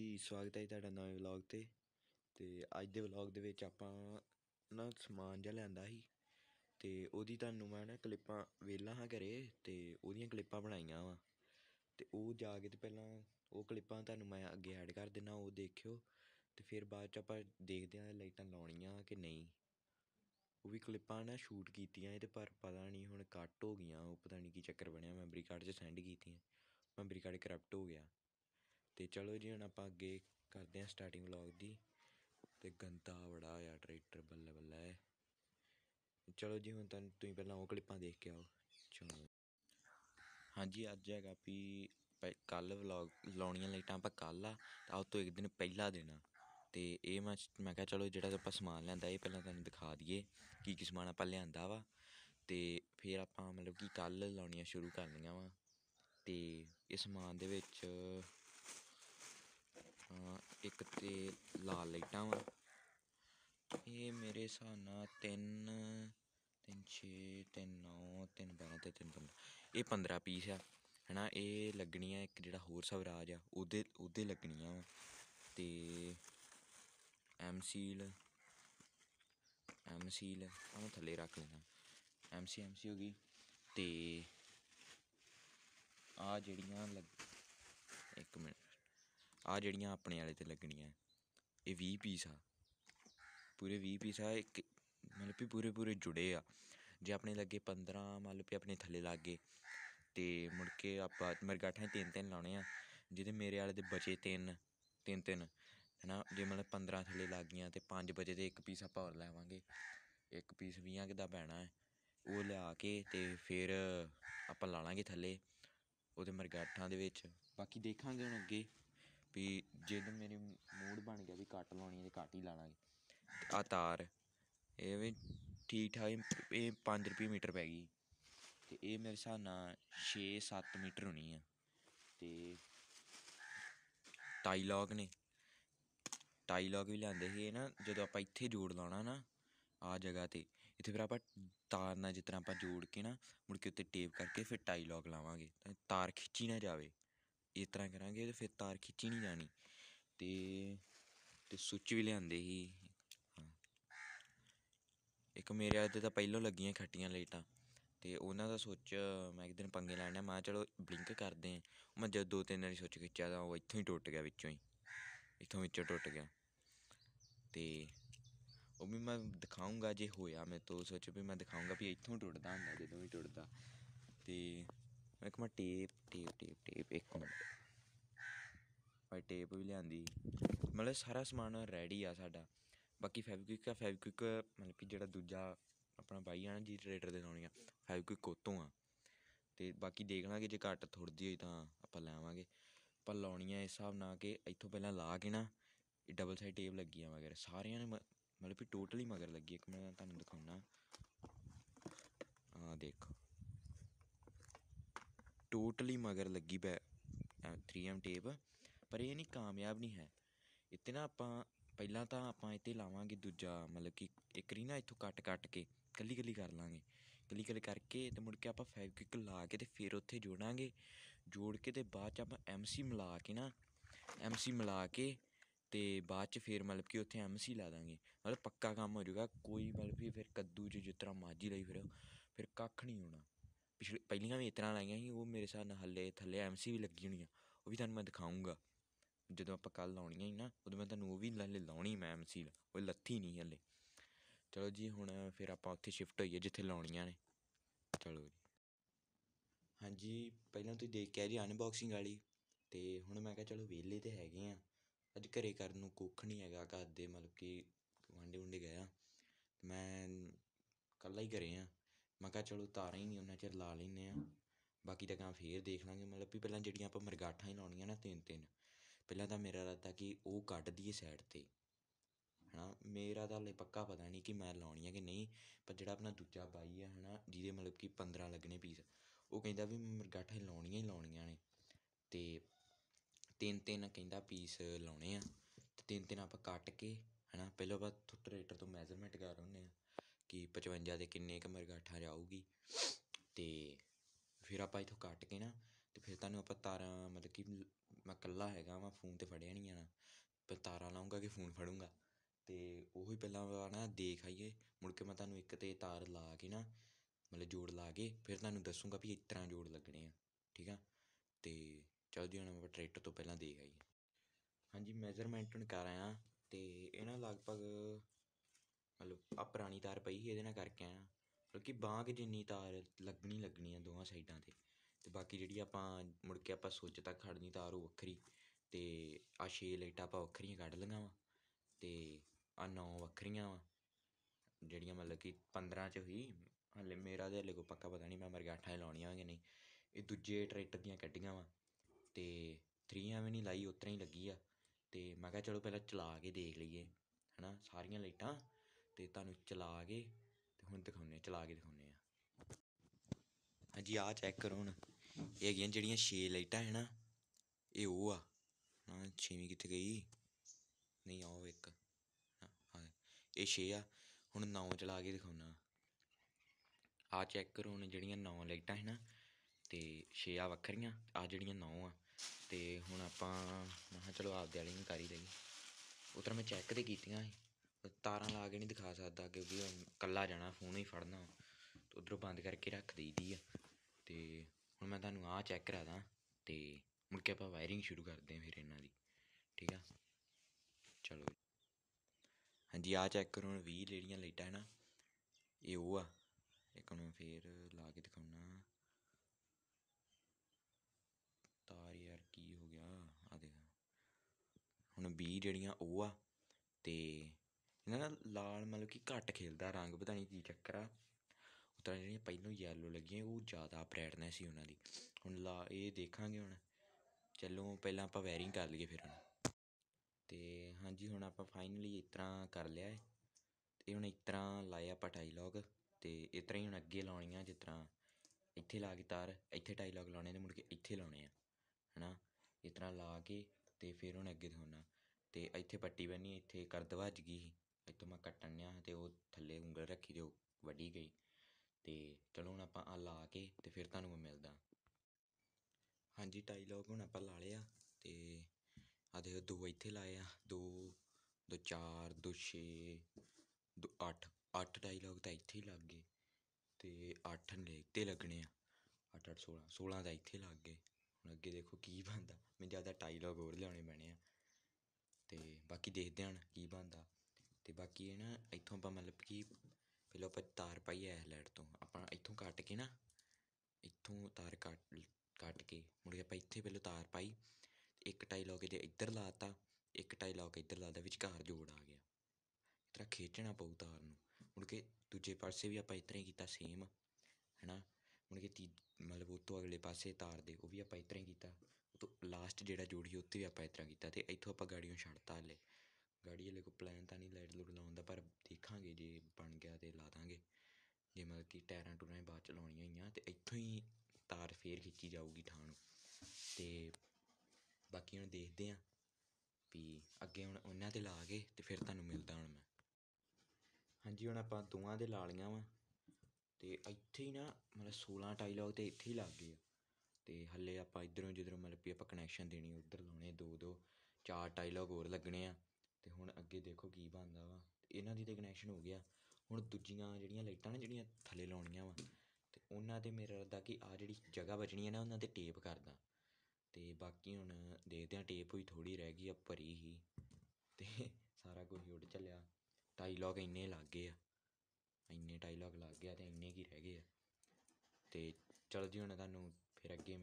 ਜੀ ਸਵਾਗਤ ਹੈ ਤੁਹਾਡਾ ਨਵੇਂ ਵਲੌਗ ਤੇ ਤੇ ਅੱਜ ਦੇ ਵਲੌਗ ਦੇ ਵਿੱਚ ਆਪਾਂ ਨਾ ਸਮਾਨ ਜਿਹਾ ਲੈਂਦਾ ਸੀ ਤੇ ਉਹਦੀ ਤੁਹਾਨੂੰ ਮੈਂ ਨਾ ਕਲਿੱਪਾਂ ਵੇਲਾ ਹਾਂ ਘਰੇ ਤੇ ਉਹਦੀਆਂ ਕਲਿੱਪਾਂ ਬਣਾਈਆਂ ਵਾ ਤੇ ਉਹ ਜਾ ਕੇ ਤੇ ਪਹਿਲਾਂ ਉਹ ਕਲਿੱਪਾਂ ਤੁਹਾਨੂੰ ਮੈਂ ਅੱਗੇ ਐਡ ਕਰ ਦਿੰਦਾ ਉਹ ਦੇਖਿਓ ਤੇ ਫਿਰ ਬਾਅਦ ਚ ਆਪਾਂ ਦੇਖਦੇ ਹਾਂ ਲਾਈਟਾਂ ਲਾਉਣੀਆਂ ਕਿ ਨਹੀਂ ਉਹ ਵੀ ਕਲਿੱਪਾਂ ਨਾ ਸ਼ੂਟ ਕੀਤੀਆਂ ਤੇ ਪਰ ਪਤਾ ਨਹੀਂ ਹੁਣ ਕੱਟ ਹੋ ਗਈਆਂ ਉਹ ਪਤਾ ਨਹੀਂ ਕੀ ਚੱਕਰ ਬਣਿਆ ਮੈਮਰੀ ਕਾਰਡ 'ਚ ਸੈਂਡ ਕੀਤੀਆਂ ਮੈਮਰੀ ਕਾਰਡ ਕਰਪਟ ਹੋ ਗਿਆ ਤੇ ਚਲੋ ਜੀ ਹੁਣ ਆਪਾਂ ਅੱਗੇ ਕਰਦੇ ਹਾਂ ਸਟਾਰਟਿੰਗ ਵਲੌਗ ਦੀ ਤੇ ਗੰਦਾ ਬੜਾ ਆ ਟਰੈਕਟਰ ਬੱਲੇ ਬੱਲੇ ਚਲੋ ਜੀ ਹੁਣ ਤੁਹਾਨੂੰ ਤੁਸੀਂ ਪਹਿਲਾਂ ਉਹ ਕਲਿੱਪਾਂ ਦੇਖ ਕੇ ਆਓ ਚਲੋ ਹਾਂਜੀ ਅੱਜ ਹੈਗਾ ਵੀ ਕੱਲ ਵਲੌਗ ਲਾਉਣੀਆਂ ਲਾਈਟਾਂ ਆਪਾਂ ਕੱਲ ਆ ਤਾਂ ਉਹ ਤੋਂ ਇੱਕ ਦਿਨ ਪਹਿਲਾਂ ਦੇਣਾ ਤੇ ਇਹ ਮੈਂ ਮੈਂ ਕਿਹਾ ਚਲੋ ਜਿਹੜਾ ਆਪਾਂ ਸਮਾਨ ਲੈਂਦਾ ਇਹ ਪਹਿਲਾਂ ਤੁਹਾਨੂੰ ਦਿਖਾ ਦਈਏ ਕੀ ਕੀ ਸਮਾਨ ਆਪਾਂ ਲਿਆਂਦਾ ਵਾ ਤੇ ਫਿਰ ਆਪਾਂ ਮਤਲਬ ਕਿ ਕੱਲ ਲਾਉਣੀਆਂ ਸ਼ੁਰੂ ਕਰਨੀਆਂ ਵਾ ਤੇ ਇਸ ਸਮਾਨ ਦੇ ਵਿੱਚ ਲਾਈਟਾਂ ਵਾ ਇਹ ਮੇਰੇ ਹਿਸਾਬ ਨਾਲ 3 3 6 3 9 3 12 ਤੇ 3 15 ਇਹ 15 ਪੀਸ ਆ ਹਨਾ ਇਹ ਲੱਗਣੀਆਂ ਇੱਕ ਜਿਹੜਾ ਹੋਰ ਸਵਰਾਜ ਆ ਉਹਦੇ ਉਹਦੇ ਲੱਗਣੀਆਂ ਵਾ ਤੇ ਐਮਸੀਲ ਐਮਸੀਲ ਉਹਨੂੰ ਥੱਲੇ ਰੱਖ ਲੈਣਾ ਐਮਸੀ ਐਮਸੀ ਹੋ ਗਈ ਤੇ ਆ ਜਿਹੜੀਆਂ ਲੱਗ ਇੱਕ ਮਿੰਟ ਆ ਜਿਹੜੀਆਂ ਆਪਣੇ ਵਾਲੇ ਤੇ ਲੱਗਣੀਆਂ ਇਹ 20 ਪੀਸ ਆ ਪੂਰੇ 20 ਪੀਸ ਆ ਇੱਕ ਮਤਲਬ ਵੀ ਪੂਰੇ ਪੂਰੇ ਜੁੜੇ ਆ ਜੇ ਆਪਣੇ ਲੱਗੇ 15 ਮਤਲਬ ਵੀ ਆਪਣੇ ਥੱਲੇ ਲੱਗੇ ਤੇ ਮੁੜ ਕੇ ਆਪਾਂ ਮਰਗਾਠਾਂ ਤਿੰਨ ਤਿੰਨ ਲਾਉਣੇ ਆ ਜਿਹਦੇ ਮੇਰੇ ਵਾਲੇ ਦੇ ਬਚੇ ਤਿੰਨ ਤਿੰਨ ਤਿੰਨ ਹਨਾ ਜੇ ਮਤਲਬ 15 ਥੱਲੇ ਲੱਗ ਗਈਆਂ ਤੇ 5 ਵਜੇ ਦੇ ਇੱਕ ਪੀਸ ਆਪਾਂ ਹੋਰ ਲਾਵਾਂਗੇ ਇੱਕ ਪੀਸ 20 ਕਿਦਾ ਪੈਣਾ ਹੈ ਉਹ ਲਿਆ ਕੇ ਤੇ ਫਿਰ ਆਪਾਂ ਲਾ ਲਾਂਗੇ ਥੱਲੇ ਉਹਦੇ ਮਰਗਾਠਾਂ ਦੇ ਵਿੱਚ ਬਾਕੀ ਦੇਖਾਂਗੇ ਹੁਣ ਅੱਗੇ ਵੀ ਜਦ ਮੇਰੀ ਮੂਡ ਬਣ ਗਿਆ ਵੀ ਕੱਟ ਲਾਉਣੀ ਹੈ ਤੇ ਕੱਟ ਹੀ ਲਾ ਲਾਂਗੇ ਆ ਤਾਰ ਇਹ ਵੀ ਠੀਕ ਠਾਕ ਇਹ 5 ਰੁਪਏ ਮੀਟਰ ਪੈ ਗਈ ਤੇ ਇਹ ਮੇਰੇ ਹਿਸਾਬ ਨਾਲ 6-7 ਮੀਟਰ ਹੋਣੀ ਆ ਤੇ ਟਾਈ ਲੌਗ ਨੇ ਟਾਈ ਲੌਗ ਵੀ ਲੈਂਦੇ ਸੀ ਨਾ ਜਦੋਂ ਆਪਾਂ ਇੱਥੇ ਜੋੜ ਲਾਉਣਾ ਨਾ ਆ ਜਗ੍ਹਾ ਤੇ ਇੱਥੇ ਫਿਰ ਆਪਾਂ ਤਾਰ ਨਾਲ ਜਿਸ ਤਰ੍ਹਾਂ ਆਪਾਂ ਜੋੜ ਕੇ ਨਾ ਮੁੜ ਕੇ ਉੱਤੇ ਟੇਪ ਕਰਕੇ ਫਿਰ ਟਾਈ ਲੌਗ ਲਾਵਾਂਗੇ ਤਾਂ ਤਾਰ ਖਿੱਚੀ ਨਾ ਜਾਵੇ ਇਸ ਤਰ੍ਹਾਂ ਕਰਾਂਗੇ ਤੇ ਫਿਰ ਤਾਰ ਖਿੱਚੀ ਨਹੀਂ ਜਾਣੀ ਤੇ ਤੇ ਸੁੱਚ ਵੀ ਲਿਆਂਦੇ ਸੀ ਇੱਕ ਮੇਰੇ ਆਦੇ ਤਾਂ ਪਹਿਲਾਂ ਲੱਗੀਆਂ ਖੱਟੀਆਂ ਲੇਟਾਂ ਤੇ ਉਹਨਾਂ ਦਾ ਸੁੱਚ ਮੈਂ ਇੱਕ ਦਿਨ ਪੰਗੇ ਲੈਣਾ ਮੈਂ ਚਲੋ ਬਲਿੰਕ ਕਰਦੇ ਆ ਮੈਂ ਜਦ ਦੋ ਤਿੰਨ ਵਾਰੀ ਸੁੱਚ ਖਿੱਚਿਆ ਤਾਂ ਉਹ ਇੱਥੋਂ ਹੀ ਟੁੱਟ ਗਿਆ ਵਿੱਚੋਂ ਹੀ ਇੱਥੋਂ ਵਿੱਚੋਂ ਟੁੱਟ ਗਿਆ ਤੇ ਉਹ ਵੀ ਮੈਂ ਦਿਖਾਉਂਗਾ ਜੇ ਹੋਇਆ ਮੈਂ ਤੋਂ ਸੋਚ ਵੀ ਮੈਂ ਦਿਖਾਉਂਗਾ ਵੀ ਇੱਥੋਂ ਟੁੱਟਦਾ ਹੁੰਦਾ ਜਦੋਂ ਵੀ ਟੁੱਟਦਾ ਤੇ ਇੱਕ ਮੈਂ ਟੇਪ ਟੇਪ ਟੇਪ ਟੇਪ ਇੱਕ ਮਿੰਟ ਭਾਈ ਟੇਪ ਵੀ ਲਿਆਂਦੀ ਮਤਲਬ ਸਾਰਾ ਸਮਾਨ ਰੈਡੀ ਆ ਸਾਡਾ ਬਾਕੀ ਫੈਬਰਿਕ ਦਾ ਫੈਬਰਿਕ ਮਤਲਬ ਕਿ ਜਿਹੜਾ ਦੂਜਾ ਆਪਣਾ ਬਾਈ ਆ ਨਾ ਜੀ ਰੇਟਰ ਦੇ ਲਾਉਣੀ ਆ ਫੈਬਰਿਕ ਕੋਤੋਂ ਆ ਤੇ ਬਾਕੀ ਦੇਖ ਲਾਂਗੇ ਜੇ ਘੱਟ ਥੋੜਦੀ ਹੋਈ ਤਾਂ ਆਪਾਂ ਲਾਵਾਂਗੇ ਪਰ ਲਾਉਣੀ ਆ ਇਸ ਹਿਸਾਬ ਨਾਲ ਕਿ ਇੱਥੋਂ ਪਹਿਲਾਂ ਲਾ ਕੇ ਨਾ ਇਹ ਡਬਲ ਸਾਈਡ ਟੇਪ ਲੱਗੀ ਆ ਵਗੈਰਾ ਸਾਰਿਆਂ ਨੇ ਮਤਲਬ ਕਿ ਟੋਟਲੀ ਮਗਰ ਲੱਗੀ ਇੱਕ ਮੈਂ ਤੁਹਾਨੂੰ ਦਿਖਾਉਣਾ ਟੋਟਲੀ ਮਗਰ ਲੱਗੀ ਪੈ 3M ਐਮ ਟੇਪ ਪਰ ਇਹ ਨਹੀਂ ਕਾਮਯਾਬ ਨਹੀਂ ਹੈ ਇੱਥੇ ਨਾ ਆਪਾਂ ਪਹਿਲਾਂ ਤਾਂ ਆਪਾਂ ਇੱਥੇ ਲਾਵਾਂਗੇ ਦੂਜਾ ਮਤਲਬ ਕਿ ਇੱਕ ਰੀ ਨਾ ਇੱਥੋਂ ਕੱਟ ਕੱਟ ਕੇ ਕੱਲੀ ਕੱਲੀ ਕਰ ਲਾਂਗੇ ਕੱਲੀ ਕੱਲੀ ਕਰਕੇ ਤੇ ਮੁੜ ਕੇ ਆਪਾਂ ਫੈਬਰਿਕ ਲਾ ਕੇ ਤੇ ਫਿਰ ਉੱਥੇ ਜੋੜਾਂਗੇ ਜੋੜ ਕੇ ਤੇ ਬਾਅਦ ਚ ਆਪਾਂ ਐਮਸੀ ਮਿਲਾ ਕੇ ਨਾ ਐਮਸੀ ਮਿਲਾ ਕੇ ਤੇ ਬਾਅਦ ਚ ਫਿਰ ਮਤਲਬ ਕਿ ਉੱਥੇ ਐਮਸੀ ਲਾ ਦਾਂਗੇ ਮਤਲਬ ਪੱਕਾ ਕੰਮ ਹੋ ਜਾਊਗਾ ਕੋਈ ਮਤਲਬ ਕਿ ਫਿਰ ਕੱਦੂ ਜਿਹਾ ਜਿਤਨਾ ਮਾਜੀ ਲਈ ਫਿਰ ਫਿਰ ਕੱਖ ਨਹੀਂ ਹੋਣਾ ਪਿਛਲੇ ਪਹਿਲੀਆਂ ਵੀ ਇਤਰਾ ਤਰ੍ਹਾਂ ਲਾਈਆਂ ਸੀ ਉਹ ਮੇਰੇ ਸਾਹ ਨਾਲ ਹੱਲੇ ਥੱਲੇ ਐਮਸੀ ਵੀ ਲੱਗੀ ਹੋਣੀ ਆ ਉਹ ਵੀ ਤੁਹਾਨੂੰ ਮੈਂ ਦਿਖਾਉਂਗਾ ਜਦੋਂ ਆਪਾਂ ਕੱਲ ਲਾਉਣੀਆਂ ਹੀ ਨਾ ਉਦੋਂ ਮੈਂ ਤੁਹਾਨੂੰ ਉਹ ਵੀ ਹੱਲੇ ਲਾਉਣੀ ਮੈਂ ਐਮਸੀ ਉਹ ਲੱਥੀ ਨਹੀਂ ਹੱਲੇ ਚਲੋ ਜੀ ਹੁਣ ਫਿਰ ਆਪਾਂ ਉੱਥੇ ਸ਼ਿਫਟ ਹੋਈਏ ਜਿੱਥੇ ਲਾਉਣੀਆਂ ਨੇ ਚਲੋ ਜੀ ਹਾਂਜੀ ਪਹਿਲਾਂ ਤੁਸੀਂ ਦੇਖ ਕੇ ਆ ਜੀ ਅਨਬਾਕਸਿੰਗ ਵਾਲੀ ਤੇ ਹੁਣ ਮੈਂ ਕਿਹਾ ਚਲੋ ਵੇਲੇ ਤੇ ਹੈਗੇ ਆ ਅੱਜ ਘਰੇ ਕਰਨ ਨੂੰ ਕੁੱਖ ਨਹੀਂ ਹੈਗਾ ਘਰ ਦੇ ਮਤਲਬ ਕਿ ਵਾਂਡੇ ਵੁੰਡੇ ਗਏ ਆ ਮੈਂ ਕੱਲਾ ਹੀ ਘਰੇ ਆ ਮੈਂ ਕਿਹਾ ਚਲੋ ਤਾਰਾਂ ਹੀ ਨਹੀਂ ਉਹਨਾਂ ਚਿਰ ਲਾ ਲੈਂਦੇ ਹਾਂ ਬਾਕੀ ਤਾਂ ਕੰਮ ਫਿਰ ਦੇਖ ਲਾਂਗੇ ਮਤਲਬ ਵੀ ਪਹਿਲਾਂ ਜਿਹੜੀਆਂ ਆਪਾਂ ਮਰਗਾਠਾਂ ਹੀ ਲਾਉਣੀਆਂ ਨਾ ਤਿੰਨ ਤਿੰਨ ਪਹਿਲਾਂ ਤਾਂ ਮੇਰਾ ਇਰਾਦਾ ਕਿ ਉਹ ਕੱਢ ਦਈਏ ਸਾਈਡ 'ਤੇ ਹੈ ਮੇਰਾ ਤਾਂ ਹਾਲੇ ਪੱਕਾ ਪਤਾ ਨਹੀਂ ਕਿ ਮੈਂ ਲਾਉਣੀ ਹੈ ਕਿ ਨਹੀਂ ਪਰ ਜਿਹੜਾ ਆਪਣਾ ਦੂਜਾ ਬਾਈ ਆ ਹਨਾ ਜਿਹਦੇ ਮਤਲਬ ਕਿ 15 ਲੱਗਣੇ ਪੀਸ ਉਹ ਕਹਿੰਦਾ ਵੀ ਮਰਗਾਠਾਂ ਲਾਉਣੀਆਂ ਹੀ ਲਾਉਣੀਆਂ ਨੇ ਤੇ ਤਿੰਨ ਤਿੰਨ ਕਹਿੰਦਾ ਪੀਸ ਲਾਉਣੇ ਆ ਤੇ ਤਿੰਨ ਤਿੰਨ ਆਪਾਂ ਕੱਟ ਕੇ ਹਨਾ ਪਹਿਲਾਂ ਬਾਅਦ ਟਰੈਕਟਰ ਤੋਂ ਮੈਜ਼ਰਮੈਂਟ ਕਰ ਹਾਂ ਕਿ ਪਚਵੰਜਾ ਦੇ ਕਿੰਨੇ ਕੁ ਮਰਗਾਠਾਂ ਜਾਊਗੀ ਤੇ ਫਿਰ ਆਪਾਂ ਇੱਥੋਂ ਕੱਟ ਕੇ ਨਾ ਤੇ ਫਿਰ ਤੁਹਾਨੂੰ ਆਪਾਂ ਤਾਰਾਂ ਮਤਲਬ ਕਿ ਮੈਂ ਇਕੱਲਾ ਹੈਗਾ ਵਾਂ ਫੋਨ ਤੇ ਫੜਿਆ ਨਹੀਂ ਜਾਣਾ ਪਰ ਤਾਰਾਂ ਲਾਉਂਗਾ ਕਿ ਫੋਨ ਫੜੂੰਗਾ ਉਹ ਉਹੀ ਪਹਿਲਾਂ ਵਾ ਨਾ ਦੇਖ ਆਈਏ ਮੁੜ ਕੇ ਮੈਂ ਤੁਹਾਨੂੰ ਇੱਕ ਤੇ ਤਾਰ ਲਾ ਕੇ ਨਾ ਮਤਲਬ ਜੋੜ ਲਾ ਕੇ ਫਿਰ ਤੁਹਾਨੂੰ ਦੱਸੂੰਗਾ ਵੀ ਇਸ ਤਰ੍ਹਾਂ ਜੋੜ ਲੱਗਣੇ ਆ ਠੀਕ ਆ ਤੇ ਚਲ ਜੀ ਹੁਣ ਆਪਾਂ ਟਰੈਕਟਰ ਤੋਂ ਪਹਿਲਾਂ ਦੇਖ ਆਈਏ ਹਾਂਜੀ ਮੈਜ਼ਰਮੈਂਟ ਹੁਣ ਕਰ ਆਇਆ ਇਹਨਾਂ ਲਗਭਗ ਮਤਲਬ ਆਹ ਪੁਰਾਣੀ ਤਾਰ ਪਈ ਸੀ ਇਹਦੇ ਨਾਲ ਕਰਕੇ ਆਇਆ ਮਤਲਬ ਕਿ ਬਾਂਹ ਕਿ ਜਿੰਨੀ ਤਾਰ ਲੱਗਣੀ ਲੱਗਣੀ ਆ ਦੋਹਾਂ ਸਾਈਡਾਂ 'ਤੇ ਤੇ ਬਾਕੀ ਜਿਹੜੀ ਆਪਾਂ ਮੁੜ ਕੇ ਆਪਾਂ ਸੁੱਚ ਤੱਕ ਖੜਨੀ ਤਾਰ ਉਹ ਵੱਖਰੀ ਤੇ ਆਹ ਛੇ ਲਾਈਟਾਂ ਆਪਾਂ ਵੱਖਰੀਆਂ ਕੱਢ ਲਈਆਂ ਵਾ ਤੇ ਆਹ ਨੌ ਵੱਖਰੀਆਂ ਵਾ ਜਿਹੜੀਆਂ ਮਤਲਬ ਕਿ 15 'ਚ ਹੋਈ ਹਾਲੇ ਮੇਰਾ ਤਾਂ ਹਾਲੇ ਕੋ ਪੱਕਾ ਪਤਾ ਨਹੀਂ ਮੈਂ ਮਰਗਾਠਾਂ ਲਾਉਣੀਆਂ ਕਿ ਨਹੀਂ ਇਹ ਦੂਜੇ ਟਰੈਕਟਰ ਦੀਆਂ ਕੱਢੀਆਂ ਵਾ ਤੇ 3 ਵੀ ਨਹੀਂ ਲਾਈ ਉਤਰਾਂ ਹੀ ਲੱਗੀ ਆ ਤੇ ਮੈਂ ਕਿਹਾ ਚਲੋ ਪਹਿਲਾਂ ਚਲਾ ਕੇ ਦੇਖ ਲਈਏ ਹਨਾ ਸਾਰੀਆਂ ਲਾਈਟਾਂ ਤੇ ਤੁਹਾਨੂੰ ਚਲਾ ਕੇ ਤੇ ਹੁਣ ਦਿਖਾਉਂਦੇ ਚਲਾ ਕੇ ਦਿਖਾਉਂਦੇ ਆ ਹਾਂਜੀ ਆ ਚੈੱਕ ਕਰੋ ਹੁਣ ਇਹ ਹੈਗੀਆਂ ਜਿਹੜੀਆਂ ਛੇ ਲਾਈਟਾਂ ਹੈ ਨਾ ਇਹ ਉਹ ਆ ਹਾਂ ਛੇਵੀਂ ਕਿੱਥੇ ਗਈ ਨਹੀਂ ਆਉ ਇੱਕ ਹਾਂ ਇਹ ਛੇ ਆ ਹੁਣ ਨੌ ਚਲਾ ਕੇ ਦਿਖਾਉਣਾ ਆ ਚੈੱਕ ਕਰੋ ਹੁਣ ਜਿਹੜੀਆਂ ਨੌ ਲਾਈਟਾਂ ਹੈ ਨਾ ਤੇ ਛੇ ਆ ਵੱਖਰੀਆਂ ਆ ਜਿਹੜੀਆਂ ਨੌ ਆ ਤੇ ਹੁਣ ਆਪਾਂ ਮੈਂ ਚਲੋ ਆਪਦੇ ਵਾਲੀ ਨੂੰ ਕਰੀ ਲਈ ਉਤਰ ਮੈਂ ਚੈੱਕ ਤੇ ਕੀਤੀਆਂ ਸੀ ਤਾਰਾਂ ਲਾ ਕੇ ਨਹੀਂ ਦਿਖਾ ਸਕਦਾ ਕਿਉਂਕਿ ਇਕੱਲਾ ਜਾਣਾ ਫੋਨ ਹੀ ਫੜਨਾ ਤੇ ਉਧਰੋਂ ਬੰਦ ਕਰਕੇ ਰੱਖ ਦਈਦੀ ਆ ਤੇ ਹੁਣ ਮੈਂ ਤੁਹਾਨੂੰ ਆਹ ਚੈੱਕ ਕਰਾ ਦਾਂ ਤੇ ਮੁੜ ਕੇ ਆਪਾਂ ਵਾਇਰਿੰਗ ਸ਼ੁਰੂ ਕਰਦੇ ਹਾਂ ਫਿਰ ਇਹਨਾਂ ਦੀ ਠੀਕ ਆ ਚਲੋ ਹਾਂਜੀ ਆ ਚੈੱਕ ਕਰੋ ਹੁਣ 20 ਜਿਹੜੀਆਂ ਲਾਈਟਾਂ ਹੈ ਨਾ ਇਹ ਉਹ ਆ ਇੱਕ ਨੂੰ ਫੇਰ ਲਾ ਕੇ ਦਿਖਾਉਣਾ ਤਾਰ ਯਾਰ ਕੀ ਹੋ ਗਿਆ ਆ ਦੇਖ ਹੁਣ 20 ਜਿਹੜੀਆਂ ਉਹ ਆ ਤੇ ਇਹਨਾਂ ਨਾਲ ਲਾਲ ਮਤਲਬ ਕਿ ਘੱਟ ਖੇਲਦਾ ਰੰਗ ਪਤਾ ਨਹੀਂ ਕੀ ਚੱਕਰ ਆ ਉਤਰਾ ਜਿਹੜੀਆਂ ਪਹਿਲਾਂ ਯੈਲੋ ਲੱਗੀਆਂ ਉਹ ਜ਼ਿਆਦਾ ਬ੍ਰਾਈਟਨੈਸ ਸੀ ਉਹਨਾਂ ਦੀ ਹੁਣ ਲਾ ਇਹ ਦੇਖਾਂਗੇ ਹੁਣ ਚੱਲੋ ਪਹਿਲਾਂ ਆਪਾਂ ਵੈਰਿੰਗ ਕਰ ਲਈਏ ਫਿਰ ਹੁਣ ਤੇ ਹਾਂਜੀ ਹੁਣ ਆਪਾਂ ਫਾਈਨਲੀ ਇਸ ਤਰ੍ਹਾਂ ਕਰ ਲਿਆ ਹੈ ਤੇ ਹੁਣ ਇਸ ਤਰ੍ਹਾਂ ਲਾਇਆ ਆਪਾਂ ਡਾਇਲੌਗ ਤੇ ਇਸ ਤਰ੍ਹਾਂ ਹੀ ਹੁਣ ਅੱਗੇ ਲਾਉਣੀਆਂ ਜਿਸ ਤਰ੍ਹਾਂ ਇੱਥੇ ਲਾ ਕੇ ਤਾਰ ਇੱਥੇ ਡਾਇਲੌਗ ਲਾਉਣੇ ਤੇ ਮੁੜ ਕੇ ਇੱਥੇ ਲਾਉਣੇ ਆ ਹਨਾ ਇਸ ਤਰ੍ਹਾਂ ਲਾ ਕੇ ਤੇ ਫਿਰ ਹੁਣ ਅੱਗੇ ਦਿਖਾਉਣਾ ਤੇ ਇੱਥੇ ਪੱਟੀ ਬੰਨੀ ਇੱਥੇ ਕਰਦ ਵੱਜ ਗਈ ਇੱਥੋਂ ਮੈਂ ਕੱਟਣ ਡਿਆ ਤੇ ਉਹ ਥੱਲੇ ਉਂਗਲ ਰੱਖੀ ਤੇ ਉਹ ਵੱਢੀ ਗਈ ਤੇ ਚਲੋ ਹੁਣ ਆਪਾਂ ਆਹ ਲਾ ਕੇ ਤੇ ਫਿਰ ਤੁਹਾਨੂੰ ਮੈਂ ਮਿਲਦਾ ਹਾਂਜੀ ਟਾਈ ਹੁਣ ਆਪਾਂ ਲਾ ਲਿਆ ਤੇ ਆ ਦੇਖੋ ਦੋ ਇੱਥੇ ਲਾਏ ਆ ਦੋ ਦੋ ਚਾਰ ਦੋ ਛੇ ਦੋ ਅੱਠ ਅੱਠ ਡਾਇਲੌਗ ਤਾਂ ਇੱਥੇ ਹੀ ਲੱਗ ਗਏ ਤੇ ਅੱਠ ਨੇ ਤੇ ਲੱਗਣੇ ਆ ਅੱਠ ਅੱਠ 16 16 ਤਾਂ ਇੱਥੇ ਲੱਗ ਗਏ ਹੁਣ ਅੱਗੇ ਦੇਖੋ ਕੀ ਬਣਦਾ ਮੈਨੂੰ ਜ਼ਿਆਦਾ ਡਾਇਲੌਗ ਹੋਰ ਲਿਆਉਣੇ ਪੈਣੇ ਆ ਤੇ ਬਾਕੀ ਦੇਖਦੇ ਹਾਂ ਕੀ ਬਣਦਾ ਤੇ ਬਾਕੀ ਇਹ ਨਾ ਇੱਥੋਂ ਆਪਾਂ ਮਤਲਬ ਕਿ ਪਹਿਲਾਂ ਆਪਾਂ ਤਾਰ ਪਾਈ ਐ ਲੈਟ ਤੋਂ ਆਪਾਂ ਇੱਥੋਂ ਕੱਟ ਕੇ ਨਾ ਇੱਥੋਂ ਤਾਰ ਕੱਟ ਕੱਟ ਕੇ ਮੁੜ ਕੇ ਆਪਾਂ ਇੱਥੇ ਪਹਿਲਾਂ ਤਾਰ ਪਾਈ ਇੱਕ ਟਾਈ ਲਾ ਕੇ ਇੱਧਰ ਲਾਤਾ ਇੱਕ ਟਾਈ ਲਾ ਕੇ ਇੱਧਰ ਵਿੱਚ ਵਿਚਕਾਰ ਜੋੜ ਆ ਗਿਆ ਇਤਰਾ ਖੇਚਣਾ ਪਊ ਤਾਰ ਨੂੰ ਮੁੜ ਕੇ ਦੂਜੇ ਪਾਸੇ ਵੀ ਆਪਾਂ ਇਤਰੇ ਕੀਤਾ ਸੇਮ ਹੈਨਾ ਮੁੜ ਕੇ ਤੀ ਮਤਲਬ ਉਹ ਤੋਂ ਅਗਲੇ ਪਾਸੇ ਤਾਰ ਦੇ ਉਹ ਵੀ ਆਪਾਂ ਇਤਰੇ ਕੀਤਾ ਉਹ ਤੋਂ ਲਾਸਟ ਜਿਹੜਾ ਜੋੜੀ ਉੱਤੇ ਵੀ ਆਪਾਂ ਇਤਰਾ ਕੀਤਾ ਤੇ ਇੱਥੋਂ ਆਪਾਂ ਗਾੜੀਆਂ ਛੱਡਤਾ ਹਲੇ ਗਾੜੀ ਹਲੇ ਕੋ ਪਲੈਨ ਤਾਂ ਨਹੀਂ ਲਾਈਟ ਲੂਟ ਲਾਉਣ ਦਾ ਪਰ ਦੇਖਾਂਗੇ ਜੇ ਬਣ ਗਿਆ ਤਾਂ ਲਾ ਦਾਂਗੇ ਜੇ ਮਤਲਬ ਕਿ ਟਾਇਰਾਂ ਟੂਰਾਂ ਹੀ ਬਾਅਦ 'ਚ ਲਾਉਣੀਆਂ ਹੋਈਆਂ ਤੇ ਇੱਥੋਂ ਹੀ ਤਾਰ ਫੇਰ ਖਿੱਚੀ ਜਾਊਗੀ ਥਾਣ ਤੇ ਅਤੇ ਬਾਕੀ ਹੁਣ ਦੇਖਦੇ ਹਾਂ ਵੀ ਅੱਗੇ ਹੁਣ ਉਹਨਾਂ 'ਤੇ ਲਾ ਕੇ ਅਤੇ ਫਿਰ ਤੁਹਾਨੂੰ ਮਿਲਦਾ ਹੁਣ ਮੈਂ ਹਾਂਜੀ ਹੁਣ ਆਪਾਂ ਦੋਵਾਂ ਦੇ ਲਾ ਲੀਆਂ ਵਾ ਅਤੇ ਇੱਥੇ ਹੀ ਨਾ ਮਤਲਬ 16 ਡਾਇਲੌਗ ਤੇ ਇੱਥੇ ਹੀ ਲੱਗ ਗਏ ਅਤੇ ਹੱਲੇ ਆਪਾਂ ਇਧਰੋਂ ਜਿੱਧਰੋਂ ਮਤਲਬ ਵੀ ਆਪਾਂ ਕਨੈਕਸ਼ਨ ਦੇਣੀ ਉਧਰ ਲਾਉਣੇ ਦੋ ਦੋ ਚਾਰ ਡਾਇਲੌਗ ਹੋਰ ਲੱਗਣੇ ਆ ਤੇ ਹੁਣ ਅੱਗੇ ਦੇਖੋ ਕੀ ਬਣਦਾ ਵਾ ਇਹਨਾਂ ਦੀ ਤੇ ਕਨੈਕਸ਼ਨ ਹੋ ਗਿਆ ਹੁਣ ਦੂਜੀਆਂ ਜਿਹੜੀਆਂ ਲਾਈਟਾਂ ਨੇ ਜਿਹੜੀਆਂ ਥੱਲੇ ਲਾਉਣੀਆਂ ਵਾ ਤੇ ਉਹਨਾਂ 'ਤੇ ਮੇਰਾ ਇਰਾਦਾ ਕਿ ਆਹ ਜਿਹੜੀ ਜਗ੍ਹਾ ਬਚਣੀ ਹੈ ਨਾ ਉਹਨਾਂ 'ਤੇ ਟੇਪ ਕਰਦਾ ਤੇ ਬਾਕੀ ਹੁਣ ਦੇਖਦੇ ਹਾਂ ਟੇਪ ਹੋਈ ਥੋੜ੍ਹੀ ਰਹਿ ਗਈ ਆ ਭਰੀ ਹੀ ਤੇ ਸਾਰਾ ਕੁਝ ਉੱਡ ਚੱਲਿਆ ਡਾਇਲੌਗ ਇੰਨੇ ਲੱਗ ਗਏ ਆ ਇੰਨੇ ਡਾਇਲੌਗ ਲੱਗ ਗਿਆ ਤੇ ਇੰਨੇ ਕੀ ਰਹਿ ਗਏ ਆ ਤੇ ਚਲੋ ਜੀ ਹੁਣ ਤੁਹਾਨੂੰ ਫਿਰ ਅੱਗੇ